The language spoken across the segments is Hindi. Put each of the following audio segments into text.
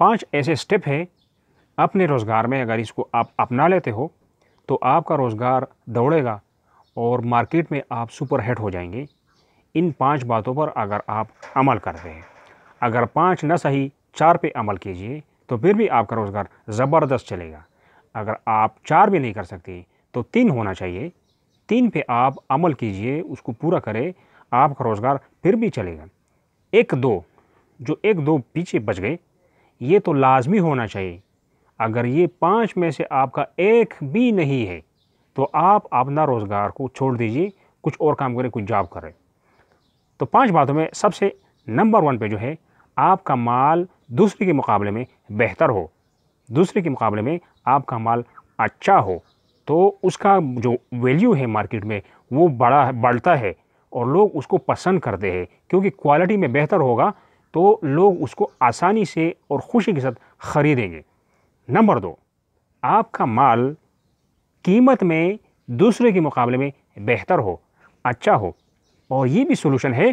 पांच ऐसे स्टेप हैं अपने रोज़गार में अगर इसको आप अपना लेते हो तो आपका रोज़गार दौड़ेगा और मार्केट में आप सुपर हिट हो जाएंगे इन पांच बातों पर अगर आप अमल करते हैं अगर पांच न सही चार पे अमल कीजिए तो फिर भी आपका रोज़गार ज़बरदस्त चलेगा अगर आप चार भी नहीं कर सकते तो तीन होना चाहिए तीन पे आप अमल कीजिए उसको पूरा करें आपका रोज़गार फिर भी चलेगा एक दो जो एक दो पीछे बच गए ये तो लाजमी होना चाहिए अगर ये पाँच में से आपका एक भी नहीं है तो आप अपना रोज़गार को छोड़ दीजिए कुछ और काम करें कुछ जॉब करें तो पांच बातों में सबसे नंबर वन पे जो है आपका माल दूसरे के मुकाबले में बेहतर हो दूसरे के मुकाबले में आपका माल अच्छा हो तो उसका जो वैल्यू है मार्केट में वो बड़ा बढ़ता है और लोग उसको पसंद करते हैं क्योंकि क्वालिटी में बेहतर होगा तो लोग उसको आसानी से और ख़ुशी के साथ ख़रीदेंगे नंबर दो आपका माल कीमत में दूसरे के मुकाबले में बेहतर हो अच्छा हो और ये भी सोलूशन है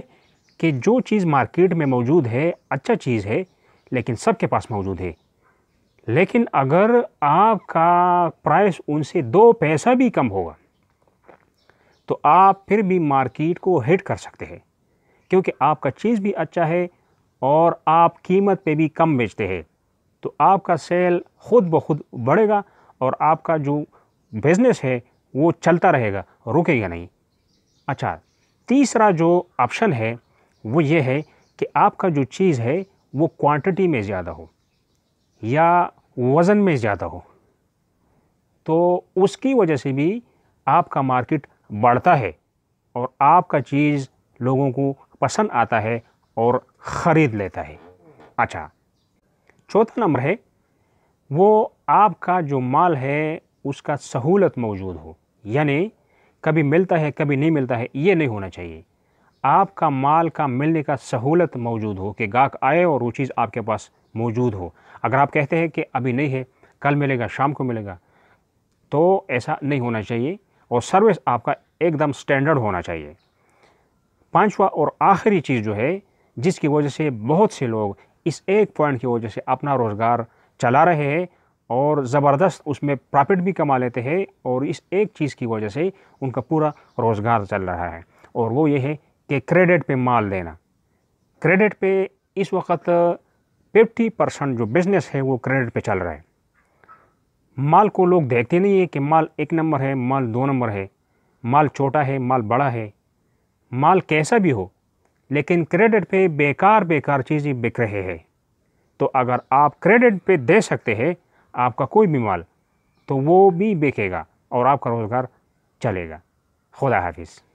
कि जो चीज़ मार्केट में मौजूद है अच्छा चीज़ है लेकिन सबके पास मौजूद है लेकिन अगर आपका प्राइस उनसे दो पैसा भी कम होगा तो आप फिर भी मार्केट को हिट कर सकते हैं क्योंकि आपका चीज़ भी अच्छा है और आप कीमत पे भी कम बेचते हैं तो आपका सेल ख़ुद ब खुद बढ़ेगा और आपका जो बिज़नेस है वो चलता रहेगा रुकेगा नहीं अच्छा तीसरा जो ऑप्शन है वो ये है कि आपका जो चीज़ है वो क्वांटिटी में ज़्यादा हो या वज़न में ज़्यादा हो तो उसकी वजह से भी आपका मार्केट बढ़ता है और आपका चीज़ लोगों को पसंद आता है और ख़रीद लेता है अच्छा चौथा नंबर है वो आपका जो माल है उसका सहूलत मौजूद हो यानी कभी मिलता है कभी नहीं मिलता है ये नहीं होना चाहिए आपका माल का मिलने का सहूलत मौजूद हो कि गाहक आए और वो चीज़ आपके पास मौजूद हो अगर आप कहते हैं कि अभी नहीं है कल मिलेगा शाम को मिलेगा तो ऐसा नहीं होना चाहिए और सर्विस आपका एकदम स्टैंडर्ड होना चाहिए पांचवा और आखिरी चीज़ जो है जिसकी वजह से बहुत से लोग इस एक पॉइंट की वजह से अपना रोज़गार चला रहे हैं और ज़बरदस्त उसमें प्रॉफिट भी कमा लेते हैं और इस एक चीज़ की वजह से उनका पूरा रोज़गार चल रहा है और वो ये है कि क्रेडिट पे माल देना क्रेडिट पे इस वक्त 50 परसेंट जो बिज़नेस है वो क्रेडिट पे चल रहा है माल को लोग देखते नहीं है कि माल एक नंबर है माल दो नंबर है माल छोटा है माल बड़ा है माल कैसा भी हो लेकिन क्रेडिट पे बेकार बेकार चीज़ें बिक रहे हैं तो अगर आप क्रेडिट पे दे सकते हैं आपका कोई भी माल तो वो भी बिकेगा और आपका रोज़गार चलेगा खुदा हाफिज़